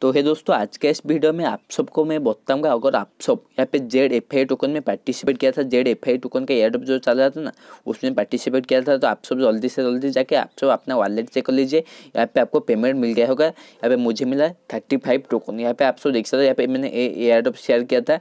तो है दोस्तों आज के इस वीडियो में आप सबको मैं बताऊंगा अगर आप सब यहाँ पे जेड एफ आई टोकन में पार्टिसिपेट किया था जेड एफ आई टोकन का एयर जो चल रहा था ना उसमें पार्टिसिपेट किया था तो आप सब जल्दी से जल्दी जाके आप सब अपना वॉलेट चेक कर लीजिए यहाँ पे आपको पेमेंट मिल गया होगा यहाँ पे मुझे मिला थर्टी फाइव टोकन यहाँ पे आप सब देख सकते हो यहाँ पे मैंने एयर शेयर किया था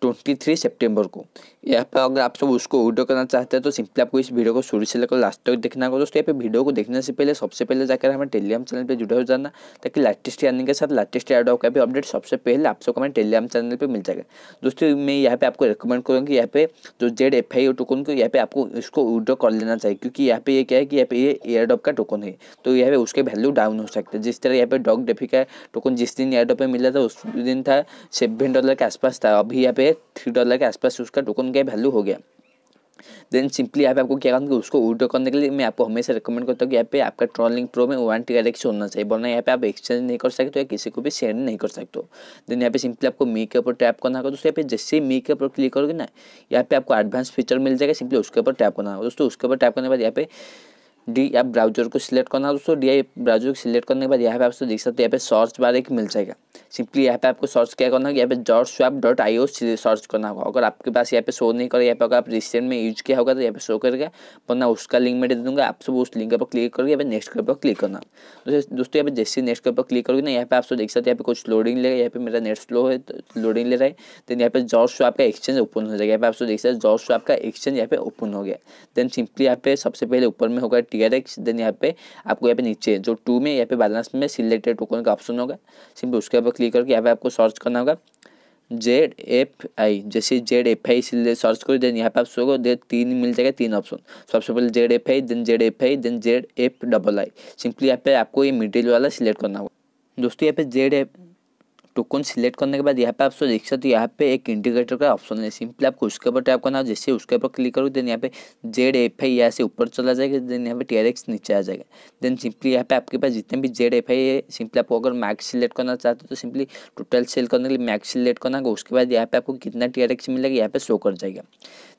ट्वेंटी थ्री सेप्टेम्बर को यहाँ पर अगर आप सब उसको ऑर्डर करना चाहते हैं तो सिंपली आपको इस वीडियो को शुरू से लेकर लास्ट तक देखना होगा दोस्तों यहाँ पे वीडियो को देखने से पहले सबसे पहले जाकर हमें टेलीग्राम चैनल पे जुड़े हो जाना ताकि लेटेस्ट अर्निंग के साथ लेटेस्ट एड का भी अपडेट सबसे पहले आप सबको हमें टेलीग्राम चैनल पर मिल जाएगा दोस्तों मैं यहाँ पे आपको रिकमेंड करूँगी यहाँ पे जो जेड एफ आई टोकन को यहाँ पे आपको इसको ऑर्डर कर लेना चाहिए क्योंकि यहाँ पे ये क्या है कि यहाँ पे ये एयर का टोकन है तो यहाँ पे उसके वैल्यू डाउन हो सकता है जिस तरह यहाँ पे डॉग डेफी का टोकन जिस दिन एयर पे मिला था उस दिन था सेवन डॉलर के आसपास था अभी यहाँ पे थ्री डॉलर के आसपास उसका टोकन का वैल्यू हो गया देन सिंपली यहाँ पे आपको क्या करना उसको विड्रॉ करने के लिए मैं आपको हमेशा रिकमेंड करता हूँ कि यहाँ पे आपका ट्रॉलिंग प्रो में वन डायरेक्शन होना चाहिए वरना यहाँ पे आप एक्सचेंज नहीं कर सकते तो या किसी को भी शेयर नहीं कर सकते देन यहाँ पे सिंपली आपको मी के ऊपर टैप करना होगा दोस्तों यहाँ पे जैसे मी के ऊपर क्लिक करोगे ना यहाँ पे आपको एडवांस फीचर मिल जाएगा सिंपली उसके ऊपर टैप करना होगा दोस्तों उसके ऊपर टैप करने के बाद यहाँ पे डी आप ब्राउजर को सिलेक्ट करना दोस्तों डी आई ब्राउजर को सिलेक्ट करने के बाद यहाँ पे आप देख सकते हो यहाँ पे सर्च बार एक मिल जाएगा सिंपली यहाँ पे आपको सर्च क्या करना होगा यहाँ पे जॉर्ज स्वैप डॉट आई सर्च करना होगा अगर आपके पास यहाँ पे शो नहीं करेगा यहाँ पे अगर आप रिसेंट में यूज किया होगा तो यहाँ पे शो करेगा वरना उसका लिंक मैं दे दूँगा आप सब उस लिंक पर क्लिक करके यहाँ पे नेक्स्ट के ऊपर क्लिक करना दोस्तों यहाँ पे जैसे नेक्स्ट के ऊपर क्लिक करोगे ना यहाँ पे आप सब देख सकते हैं यहाँ पे कुछ लोडिंग लेगा यहाँ पे मेरा नेट स्लो है लोडिंग ले रहा है देन यहाँ पे जॉर्ज स्वैप का एक्सचेंज ओपन हो जाएगा यहाँ पे आप सब देख सकते हैं जॉर्ज स्वैप का एक्सचेंज यहाँ पे ओपन हो गया देन सिंपली यहाँ पे सबसे पहले ऊपर में होगा टी आर एक्स देन यहाँ पे आपको यहाँ पे नीचे जो टू में यहाँ पे बैलेंस में सिलेक्टेड टोकन का ऑप्शन होगा सिंपली उसके ऊपर क्लिक करके यहाँ पे आपको सर्च करना होगा जेड एफ आई जैसे जेड एफ आई इसलिए सर्च करो देन यहाँ पे आप सो दे तीन मिल जाएगा तीन ऑप्शन सबसे पहले Z F I then Z F I then Z F double I simply यहाँ पे आपको ये मिडिल वाला सिलेक्ट करना होगा दोस्तों यहाँ पे जेड एफ टोकन सिलेक्ट करने के बाद यहाँ पे आप सो देख सकते हो यहाँ पे एक इंडिकेटर का ऑप्शन है सिंपली आपको उसके ऊपर टैप करना जैसे उसके ऊपर क्लिक करोगे देन यहाँ पे जेड एफ आई यहाँ से ऊपर चला जाएगा देन यहाँ पे टी आर एक्स नीचे आ जाएगा देन सिंपली यहाँ पे आपके पास जितने भी जेड एफ आई है सिंपली आपको अगर मैक्स सिलेक्ट करना चाहते हो तो सिंपली टोटल सेल करने के लिए मैक्स सिलेक्ट करना होगा उसके बाद यहाँ पे आपको कितना टी आर एक्स मिलेगा यहाँ पे शो कर जाएगा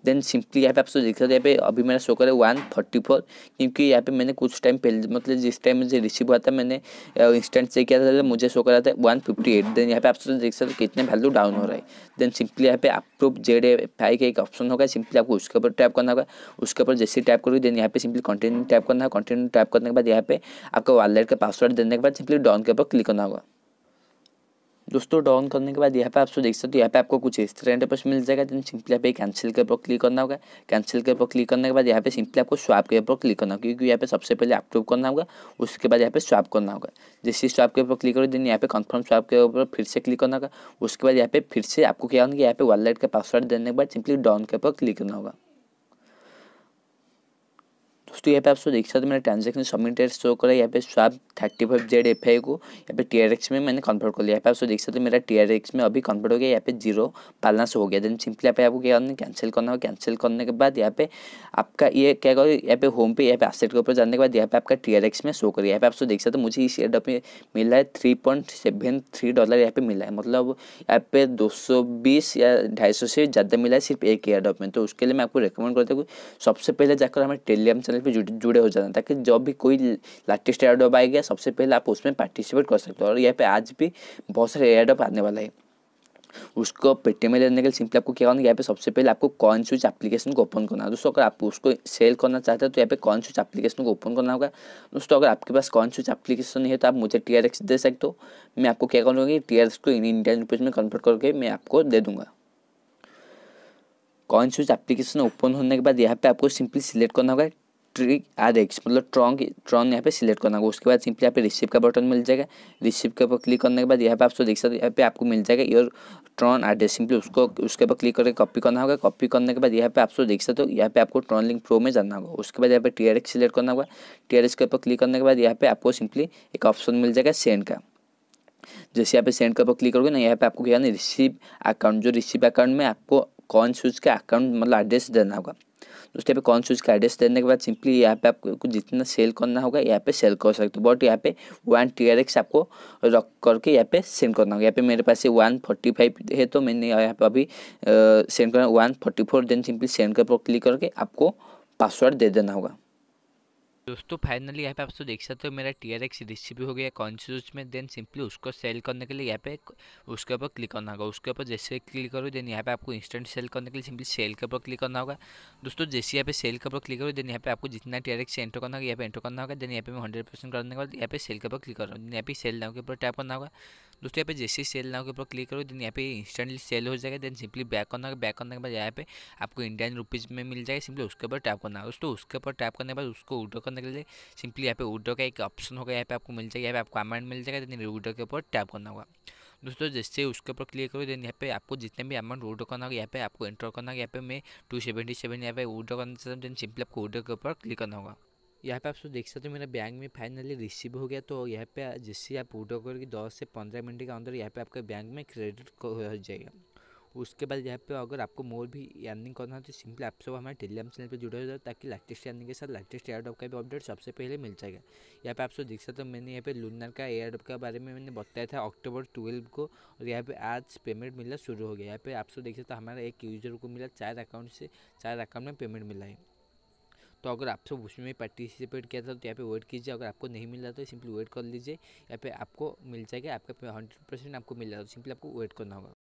देन सिंपली यहाँ पे आप सब देख सकते हैं यहाँ पे अभी मेरा शो करे वन फोर्टी फोर क्योंकि यहाँ पे मैंने कुछ टाइम पहले मतलब जिस टाइम मुझे रिसीव हुआ था मैंने इंस्टेंट चेक किया था तो मुझे शो करा था वन फिफ्टी एट देन यहाँ पे आप सब देख सकते कितने वैल्यू डाउन हो रहा है देन सिंपली यहाँ पे अप्रूव जेड फाइव का एक ऑप्शन होगा सिंपली आपको उसके ऊपर टैप करना होगा उसके ऊपर जैसे टैप करोगे देन यहाँ पे सिंपली कंटिन्यू टैप करना है कंटिन्यू टैप करने के बाद यहाँ पे आपका वॉलेट का पासवर्ड देने के बाद सिंपली डाउन के ऊपर क्लिक करना होगा दोस्तों डाउन करने के बाद यहाँ पे आप सो देख सकते हो यहाँ पे आपको कुछ इस तरह इंटरपेस मिल जाएगा देन सिंपली यहाँ कैंसिल के ऊपर क्लिक करना होगा कैंसिल के ऊपर क्लिक करने के बाद यहाँ पे सिंपली आपको स्वाप के ऊपर क्लिक करना होगा क्योंकि यहाँ पे सबसे पहले अप्रूव करना होगा उसके बाद यहाँ पे स्वाप करना होगा जैसे स्वाप के ऊपर क्लिक करो देन यहाँ पे कन्फर्म स्वाप के ऊपर फिर से क्लिक करना होगा उसके बाद यहाँ पे फिर से आपको क्या होगा यहाँ पे वॉलेट का पासवर्ड देने के बाद सिंपली डाउन के ऊपर क्लिक करना होगा दोस्तों यहाँ पे आप सो देख सकते हो मैंने ट्रांजेक्शन सबमिटेड शो करा यहाँ पे swap thirty five Z F I को यहाँ पे टी आर एक्स में मैंने कन्वर्ट कर लिया यहाँ पे आप सो देख सकते मेरा टी आर एक्स में अभी कन्वर्ट हो गया यहाँ पे जीरो बैलेंस हो गया देन सिंपली यहाँ पे आपको क्या करना कैंसिल करना होगा कैंसिल करने के बाद यहाँ पे आपका ये क्या करो यहाँ पे होम पे यहाँ पे एसेट के ऊपर जाने के बाद यहाँ पे आपका टी आर एक्स में शो करिए यहाँ पे आप सो देख सकते हो मुझे इस एड में मिला है three point seven three dollar यहाँ पे मिला है मतलब यहाँ पे दो सौ बीस या ढाई सौ से ज़्यादा मिला है सिर्फ एक एयर में तो उसके लिए मैं आपको रिकमेंड करता हूँ सबसे पहले जाकर हमारे टेलीग्राम चैनल पर जुड़े हो जाना ताकि जब भी कोई लेटेस्ट एयरडॉप आएगा सबसे पहले आप उसमें पार्टिसिपेट कर सकते हो और यहाँ पे आज भी बहुत सारे एयरडॉप आने वाला है उसको पेटीएम में लेने के लिए सिंपली आपको क्या करना यहाँ पे सबसे पहले आपको कॉइन स्विच एप्लीकेशन को ओपन करना है दोस्तों अगर आप उसको सेल करना चाहते हो तो यहाँ पे कॉइन स्विच एप्लीकेशन को ओपन करना होगा दोस्तों अगर आपके पास कॉइन स्विच एप्लीकेशन नहीं है तो आप मुझे टी दे सकते हो मैं आपको क्या करूँगा टी को इन इंडियन रुपीज़ में कन्वर्ट करके मैं आपको दे दूँगा कॉइन स्विच एप्लीकेशन ओपन होने के बाद यहाँ पे आपको सिंपली सिलेक्ट करना होगा ट्रिक आर एक्स मतलब ट्रॉन्ग ट्रॉन्ग यहाँ पे सिलेक्ट करना होगा उसके बाद सिंपली यहाँ पे रिसीव का बटन मिल जाएगा रिसीव के ऊपर क्लिक करने के बाद यहाँ पे आप देख सकते हो यहाँ पे आपको मिल जाएगा योर ट्रॉन एड्रेस सिंपली उसको उसके ऊपर क्लिक करके कॉपी करना होगा कॉपी करने के बाद यहाँ पे आप देख सकते हो यहाँ पे आपको ट्रॉन लिंक प्रो में जाना होगा उसके बाद यहाँ पे टी सिलेक्ट करना होगा टी के ऊपर क्लिक करने के बाद यहाँ पे आपको सिंपली एक ऑप्शन मिल जाएगा सेंड का जैसे यहाँ पे सेंड के ऊपर क्लिक करोगे ना यहाँ पे आपको क्या रिसीव अकाउंट जो रिसीव अकाउंट में आपको कौन से का अकाउंट मतलब एड्रेस देना होगा दोस्तों यहाँ पे कौन चूज उसका एड्रेस देने के बाद सिंपली यहाँ पे आपको जितना सेल करना होगा यहाँ पे सेल कर सकते हो बट यहाँ पे वन टी आर एक्स आपको रख करके यहाँ पे सेंड करना होगा यहाँ पे मेरे पास वन फोर्टी फाइव है तो मैंने यहाँ पे अभी सेंड करना one forty four then simply send कर क्लिक करके आपको पासवर्ड दे देना होगा दोस्तों फाइनली यहाँ पे आप तो देख सकते हो मेरा टी आर एक्स रिसीव हो गया कॉन्स्यूज में देन सिंपली उसको सेल करने के लिए यहाँ पे उसके ऊपर क्लिक करना होगा उसके ऊपर जैसे क्लिक करो देन यहाँ पे आपको इंस्टेंट सेल करने के लिए सिंपली सेल के ऊपर क्लिक करना होगा दोस्तों जैसे यहाँ पे सेल के ऊपर क्लिक करो देन यहाँ पे आपको जितना टी आर एक्स एंटर करना होगा यहाँ पे एंटर करना होगा देन यहाँ पे हंड्रेड परसेंट करने के बाद यहाँ पे सेल के ऊपर क्लिक करो यहाँ पे सेल नाव के ऊपर टैप करना होगा दोस्तों यहाँ पे जैसे सेल नाउ के ऊपर क्लिक करो देन यहाँ पे इंस्टेंटली सेल हो जाएगा देन सिंपली बैक करना होगा बैक करने के बाद यहाँ पे आपको इंडियन रुपीज़ में मिल जाएगा सिंपली उसके ऊपर टैप करना है दोस्तों उसके ऊपर टैप करने के बाद उसको उड्रो करने के लिए सिंपली यहाँ पे उड्रो का एक ऑप्शन होगा यहाँ पे आपको मिल जाएगा यहाँ पे आपको अमाउंट मिल जाएगा देन उड्रो के ऊपर टैप करना होगा दोस्तों जैसे उसके ऊपर क्लिक करो देन यहाँ पे आपको जितने भी अमाउंट उड्रो करना होगा यहाँ पे आपको एंटर करना होगा यहाँ पे मैं टू सेवेंटी सेवन यहाँ पे उड्रो करना चाहता हूँ देन सिंपली आपको उड्रो के ऊपर क्लिक करना होगा यहाँ पे आप सब देख सकते हो मेरा बैंक में फाइनली रिसीव हो गया तो यहाँ पे जिससे आप वोटो करोगे दस से पंद्रह मिनट के अंदर यहाँ पे आपके बैंक में क्रेडिट हो जाएगा उसके बाद यहाँ पे अगर आपको मोर भी अर्निंग करना है तो सिंपली आप सब हमारे टेलीग्राम चैनल पे जुड़े हो जाए ताकि लेटेस्ट अर्निंग के साथ लेटेस्ट एयर का भी अपडेट सबसे पहले मिल जाएगा यहाँ पे आप सब देख सकते हो मैंने यहाँ पे लूनर का एयर के बारे में मैंने बताया था अक्टूबर ट्वेल्व को और यहाँ पे आज पेमेंट मिलना शुरू हो गया यहाँ पे आप सब देख सकते हो हमारा एक यूजर को मिला चार अकाउंट से चार अकाउंट में पेमेंट मिला है तो अगर आप सब उसमें पार्टिसिपेट किया था तो यहाँ पे वेट कीजिए अगर आपको नहीं मिल रहा तो सिंपली वेट कर लीजिए यहाँ पे आपको मिल जाएगा आपका हंड्रेड परसेंट आपको मिल रहा है तो सिंपली आपको वेट करना होगा